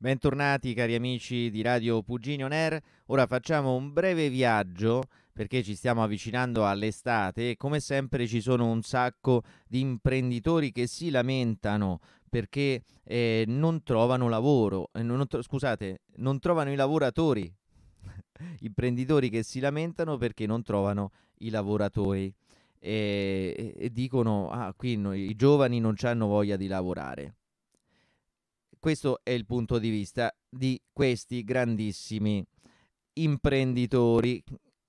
Bentornati cari amici di Radio Puginio Ner. ora facciamo un breve viaggio perché ci stiamo avvicinando all'estate e come sempre ci sono un sacco di imprenditori che si lamentano perché eh, non trovano lavoro, eh, non tro- scusate, non trovano i lavoratori, imprenditori che si lamentano perché non trovano i lavoratori e, e dicono ah qui no, i giovani non hanno voglia di lavorare questo è il punto di vista di questi grandissimi imprenditori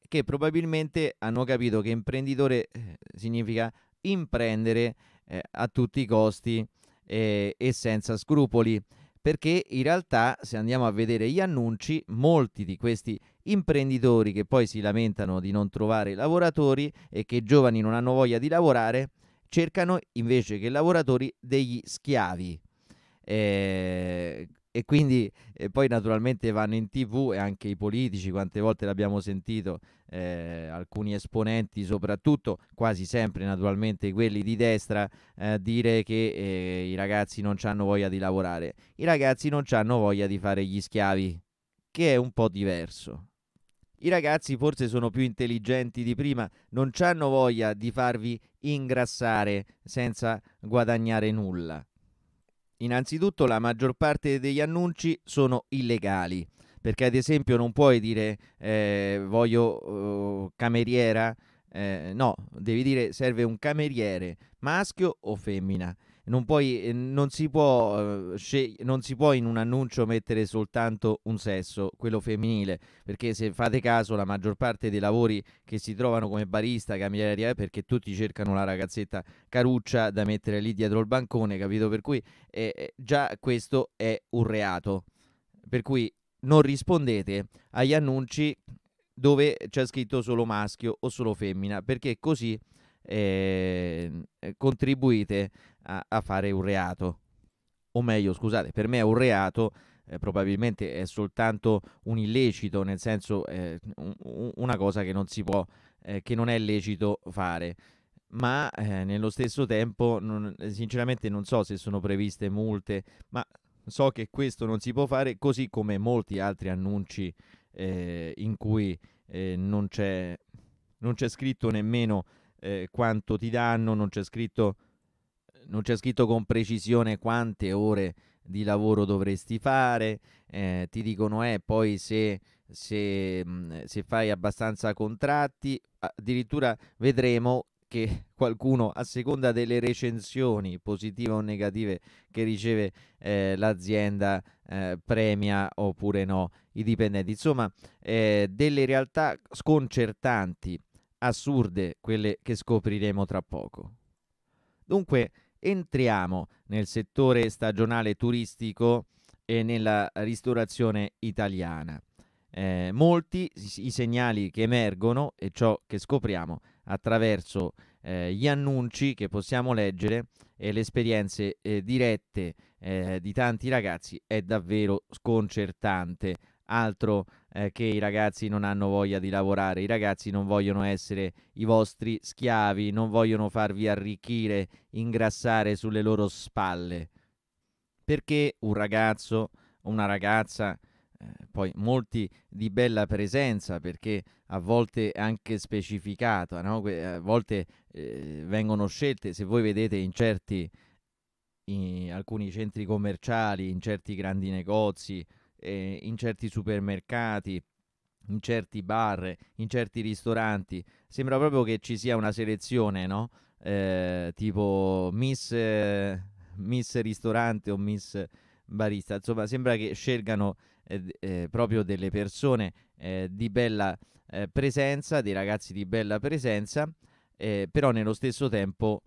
che probabilmente hanno capito che imprenditore eh, significa imprendere eh, a tutti i costi eh, e senza scrupoli perché in realtà se andiamo a vedere gli annunci molti di questi imprenditori che poi si lamentano di non trovare lavoratori e che i giovani non hanno voglia di lavorare cercano invece che lavoratori degli schiavi e, ehm, e quindi e eh, poi naturalmente vanno in tv e anche i politici, quante volte l'abbiamo sentito, eh, alcuni esponenti soprattutto, quasi sempre naturalmente quelli di destra, eh, dire che eh, i ragazzi non hanno voglia di lavorare, i ragazzi non hanno voglia di fare gli schiavi, che è un po' diverso. I ragazzi forse sono più intelligenti di prima, non hanno voglia di farvi ingrassare senza guadagnare nulla Innanzitutto la maggior parte degli annunci sono illegali, perché ad esempio non puoi dire eh, voglio eh, cameriera, eh, no, devi dire serve un cameriere, maschio o femmina non, puoi, eh, non, si può, eh, non si può in un annuncio mettere soltanto un sesso, quello femminile, perché se fate caso la maggior parte dei lavori che si trovano come barista, camerieri, è eh, perché tutti cercano la ragazzetta caruccia da mettere lì dietro il bancone, capito? Per cui eh, già questo è un reato. Per cui non rispondete agli annunci dove c'è scritto solo maschio o solo femmina, perché così Ehm, eh, contribuite a, a, fare un reato. O meglio, scusate, per me è un reato, eh, probabilmente è soltanto un illecito, nel senso eh, un, una cosa che non si può, eh, che non è lecito fare. Ma eh, nello stesso tempo, non, sinceramente, non so se sono previste multe, ma so che questo non si può fare, così come molti altri annunci eh, in cui non c'è, non c'è scritto nemmeno eh, quanto ti danno, non c'è, scritto, non c'è scritto con precisione quante ore di lavoro dovresti fare, eh, ti dicono eh, poi se, se, mm, se fai abbastanza contratti, addirittura vedremo che qualcuno a seconda delle recensioni positive o negative che riceve eh, l'azienda eh, premia oppure no i dipendenti insomma eh, delle realtà sconcertanti assurde quelle che scopriremo tra poco. Dunque, entriamo nel settore stagionale turistico e nella ristorazione italiana. Eh, molti i segnali che emergono e ciò che scopriamo attraverso eh, gli annunci che possiamo leggere e le esperienze eh, dirette eh, di tanti ragazzi è davvero sconcertante altro eh, che i ragazzi non hanno voglia di lavorare, i ragazzi non vogliono essere i vostri schiavi, non vogliono farvi arricchire, ingrassare sulle loro spalle. Perché un ragazzo, una ragazza, eh, poi molti di bella presenza, perché a volte anche specificata, no? a volte eh, vengono scelte, se voi vedete in certi in alcuni centri commerciali, in certi grandi negozi, eh, in certi supermercati, in certi bar, in certi ristoranti. Sembra proprio che ci sia una selezione, no? Eh, tipo Miss, eh, Miss Ristorante o Miss Barista. Insomma, sembra che scelgano eh, eh proprio delle persone eh, di bella eh, presenza, dei ragazzi di bella presenza, però nello stesso tempo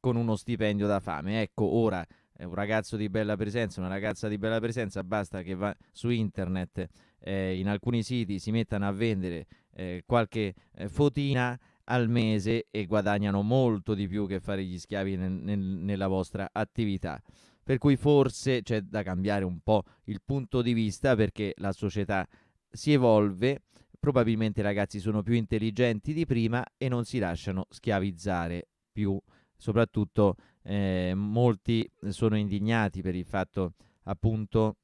con uno stipendio da fame. Ecco, ora eh, un ragazzo di bella presenza, una ragazza di bella presenza, basta che va su internet, eh, in alcuni siti si mettano a vendere eh, qualche eh, fotina al mese e guadagnano molto di più che fare gli schiavi nel, nel, nella vostra attività. Per cui forse c'è da cambiare un po' il punto di vista perché la società si evolve, probabilmente i ragazzi sono più intelligenti di prima e non si lasciano schiavizzare più soprattutto eh, molti sono indignati per il fatto appunto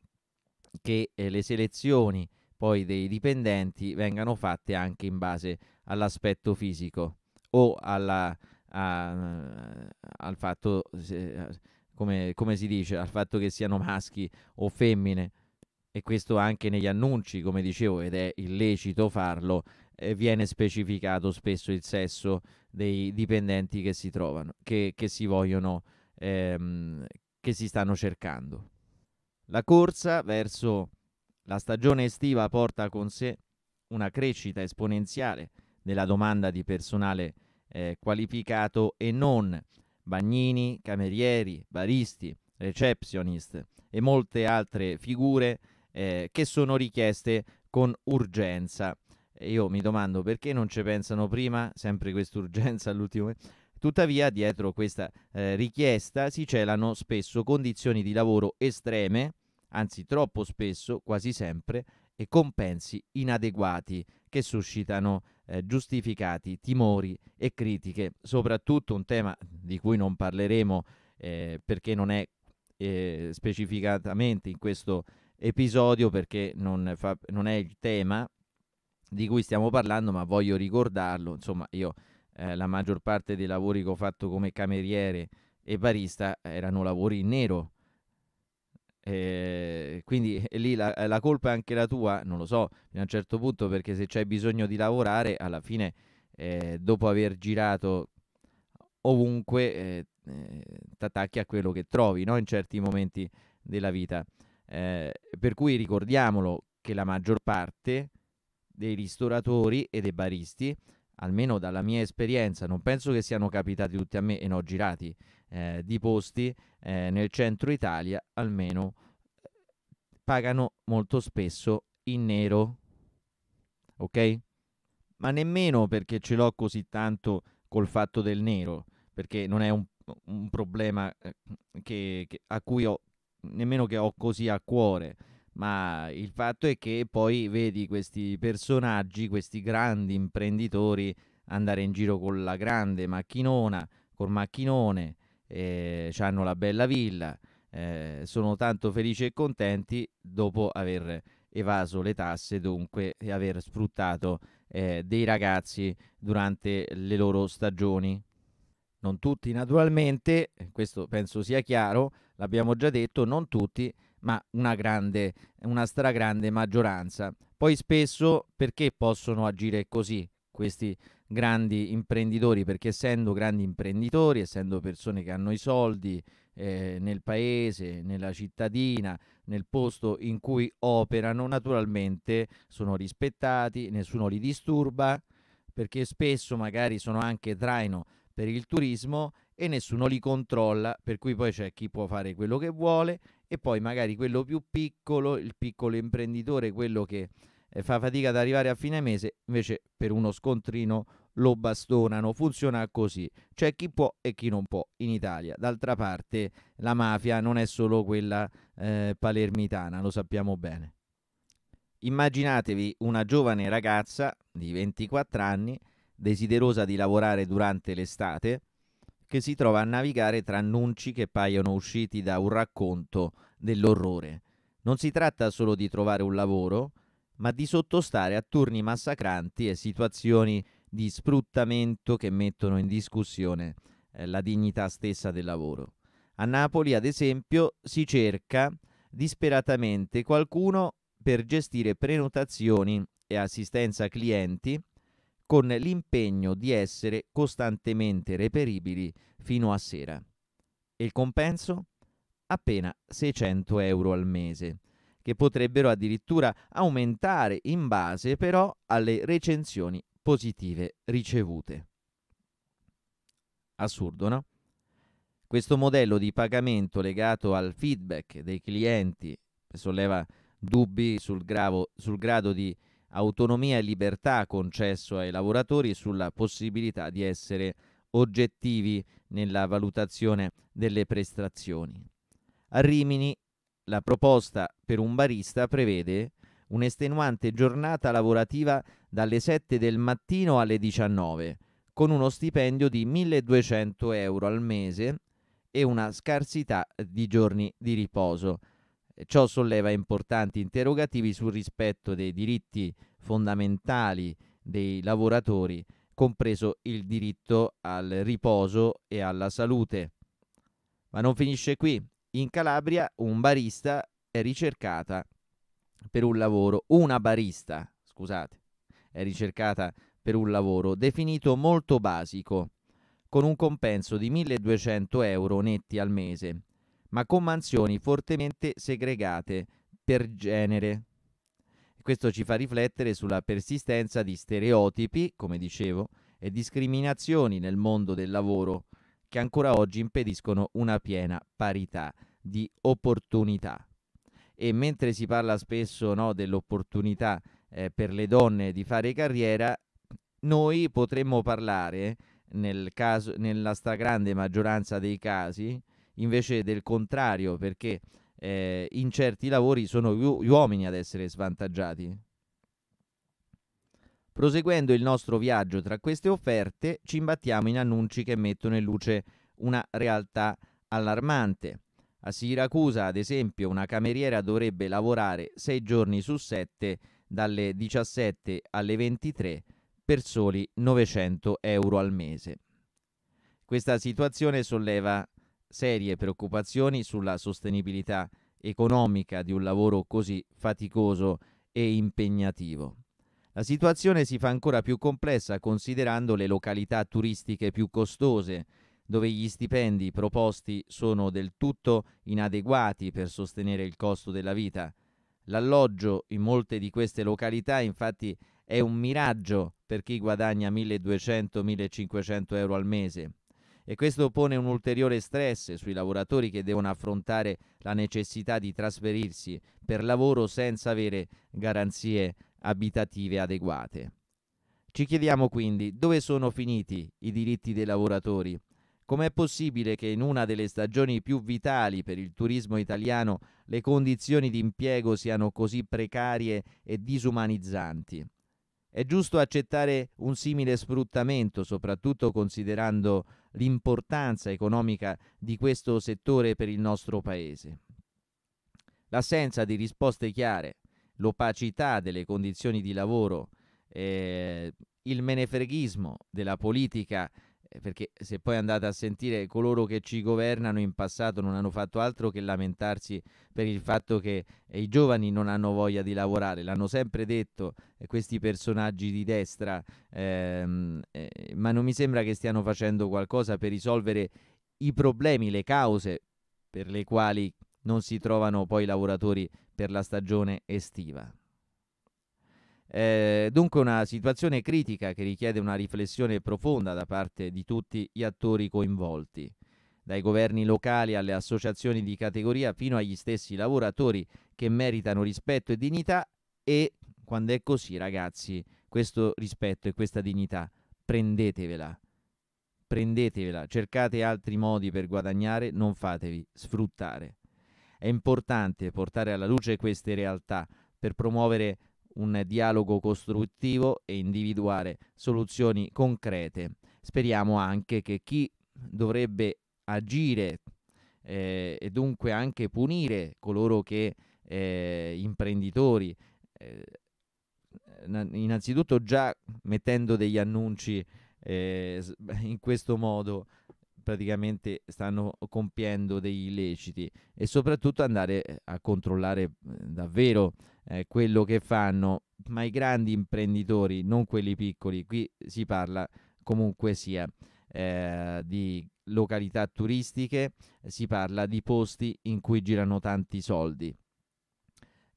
che eh, le selezioni poi dei dipendenti vengano fatte anche in base all'aspetto fisico o alla, a, al fatto se, come, come, si dice al fatto che siano maschi o femmine e questo anche negli annunci come dicevo ed è illecito farlo viene specificato spesso il sesso dei dipendenti che si trovano, che, che si vogliono, ehm, che si stanno cercando. La corsa verso la stagione estiva porta con sé una crescita esponenziale della domanda di personale eh, qualificato e non bagnini, camerieri, baristi, receptionist e molte altre figure eh, che sono richieste con urgenza io mi domando perché non ci pensano prima, sempre quest'urgenza all'ultimo. Tuttavia, dietro questa eh, richiesta si celano spesso condizioni di lavoro estreme, anzi troppo spesso, quasi sempre, e compensi inadeguati che suscitano eh, giustificati timori e critiche, soprattutto un tema di cui non parleremo eh, perché non è eh, specificatamente in questo episodio perché non, fa, non è il tema di cui stiamo parlando, ma voglio ricordarlo, insomma io eh, la maggior parte dei lavori che ho fatto come cameriere e barista erano lavori in nero. Eh, quindi eh, lì la, eh, la, colpa è anche la tua, non lo so, fino a un certo punto, perché se c'è bisogno di lavorare, alla fine, eh, dopo aver girato ovunque, eh, eh, t'attacchi a quello che trovi no? in certi momenti della vita. per cui ricordiamolo che la maggior parte dei ristoratori e dei baristi, almeno dalla mia esperienza, non penso che siano capitati tutti a me e no girati eh, di posti eh, nel centro Italia, almeno eh, pagano molto spesso in nero. Ok? Ma nemmeno perché ce l'ho così tanto col fatto del nero, perché non è un, un problema eh, che, che, a cui ho nemmeno che ho così a cuore ma il fatto è che poi vedi questi personaggi, questi grandi imprenditori andare in giro con la grande macchinona, col macchinone, eh, hanno la bella villa, eh, sono tanto felici e contenti dopo aver evaso le tasse, dunque e aver sfruttato eh, dei ragazzi durante le loro stagioni. Non tutti naturalmente, questo penso sia chiaro, l'abbiamo già detto, non tutti ma una grande, una stragrande maggioranza. Poi spesso perché possono agire così questi grandi imprenditori? Perché essendo grandi imprenditori, essendo persone che hanno i soldi eh, nel paese, nella cittadina, nel posto in cui operano, naturalmente sono rispettati, nessuno li disturba, perché spesso magari sono anche traino per il turismo e nessuno li controlla, per cui poi c'è chi può fare quello che vuole e poi magari quello più piccolo, il piccolo imprenditore, quello che eh, fa fatica ad arrivare a fine mese, invece per uno scontrino lo bastonano. Funziona così. C'è chi può e chi non può in Italia. D'altra parte la mafia non è solo quella eh, palermitana, lo sappiamo bene. Immaginatevi una giovane ragazza di 24 anni desiderosa di lavorare durante l'estate che si trova a navigare tra annunci che paiono usciti da un racconto dell'orrore. Non si tratta solo di trovare un lavoro, ma di sottostare a turni massacranti e situazioni di sfruttamento che mettono in discussione eh, la dignità stessa del lavoro. A Napoli, ad esempio, si cerca disperatamente qualcuno per gestire prenotazioni e assistenza clienti con l'impegno di essere costantemente reperibili fino a sera. Il compenso? Appena 600 euro al mese, che potrebbero addirittura aumentare in base però alle recensioni positive ricevute. Assurdo, no? Questo modello di pagamento legato al feedback dei clienti solleva dubbi sul, gravo, sul grado di autonomia e libertà concesso ai lavoratori sulla possibilità di essere oggettivi nella valutazione delle prestazioni. A Rimini la proposta per un barista prevede un'estenuante giornata lavorativa dalle 7 del mattino alle 19, con uno stipendio di 1200 euro al mese e una scarsità di giorni di riposo. Ciò solleva importanti interrogativi sul rispetto dei diritti fondamentali dei lavoratori, compreso il diritto al riposo e alla salute. Ma non finisce qui. In Calabria un barista è ricercata per un lavoro, una barista, scusate, è ricercata per un lavoro definito molto basico, con un compenso di 1200 euro netti al mese ma con mansioni fortemente segregate per genere. Questo ci fa riflettere sulla persistenza di stereotipi, come dicevo, e discriminazioni nel mondo del lavoro che ancora oggi impediscono una piena parità di opportunità. E mentre si parla spesso no, dell'opportunità eh, per le donne di fare carriera, noi potremmo parlare, nel caso, nella stragrande maggioranza dei casi, invece del contrario, perché eh, in certi lavori sono gli uomini ad essere svantaggiati. Proseguendo il nostro viaggio tra queste offerte, ci imbattiamo in annunci che mettono in luce una realtà allarmante. A Siracusa, ad esempio, una cameriera dovrebbe lavorare sei giorni su sette, dalle 17 alle 23 per soli 900 euro al mese. Questa situazione solleva serie preoccupazioni sulla sostenibilità economica di un lavoro così faticoso e impegnativo. La situazione si fa ancora più complessa considerando le località turistiche più costose, dove gli stipendi proposti sono del tutto inadeguati per sostenere il costo della vita. L'alloggio in molte di queste località infatti è un miraggio per chi guadagna 1200-1500 euro al mese e questo pone un ulteriore stress sui lavoratori che devono affrontare la necessità di trasferirsi per lavoro senza avere garanzie abitative adeguate. Ci chiediamo quindi dove sono finiti i diritti dei lavoratori Com'è possibile che in una delle stagioni più vitali per il turismo italiano le condizioni di impiego siano così precarie e disumanizzanti? È giusto accettare un simile sfruttamento, soprattutto considerando l'importanza economica di questo settore per il nostro Paese. L'assenza di risposte chiare, l'opacità delle condizioni di lavoro, eh, il menefreghismo della politica eh, perché se poi andate a sentire coloro che ci governano in passato non hanno fatto altro che lamentarsi per il fatto che eh, i giovani non hanno voglia di lavorare, l'hanno sempre detto eh, questi personaggi di destra, ehm, eh, ma non mi sembra che stiano facendo qualcosa per risolvere i problemi, le cause per le quali non si trovano poi lavoratori per la stagione estiva. Eh, dunque una situazione critica che richiede una riflessione profonda da parte di tutti gli attori coinvolti, dai governi locali alle associazioni di categoria fino agli stessi lavoratori che meritano rispetto e dignità e quando è così ragazzi questo rispetto e questa dignità prendetevela, prendetevela, cercate altri modi per guadagnare, non fatevi sfruttare. È importante portare alla luce queste realtà per promuovere un dialogo costruttivo e individuare soluzioni concrete. Speriamo anche che chi dovrebbe agire eh, e dunque anche punire coloro che eh, imprenditori eh, innanzitutto già mettendo degli annunci eh, in questo modo praticamente stanno compiendo degli illeciti e soprattutto andare eh, a controllare mhmm, davvero eh, quello che fanno, ma i grandi imprenditori, non quelli piccoli, qui si parla comunque sia eh, di località turistiche, si parla di posti in cui girano tanti soldi.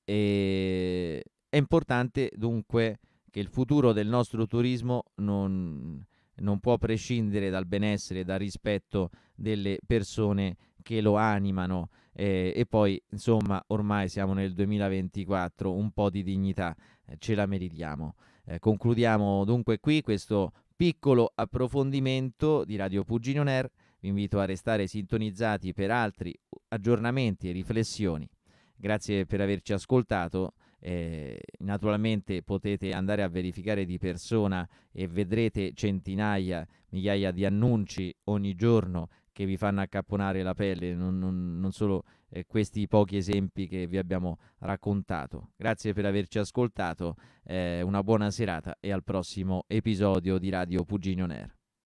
E è importante dunque che il futuro del nostro turismo non, non può prescindere dal benessere dal rispetto delle persone che lo animano. Eh, e poi, insomma, ormai siamo nel 2024, un po' di dignità eh, ce la meritiamo. Eh, concludiamo dunque qui questo piccolo approfondimento di Radio Pugino Nair. Vi invito a restare sintonizzati per altri aggiornamenti e riflessioni. Grazie per averci ascoltato eh, naturalmente potete andare a verificare di persona e vedrete centinaia, migliaia di annunci ogni giorno che vi fanno accapponare la pelle, non, non, non solo eh, questi pochi esempi che vi abbiamo raccontato. Grazie per averci ascoltato, eh, una buona serata e al prossimo episodio di Radio Puginio Nero.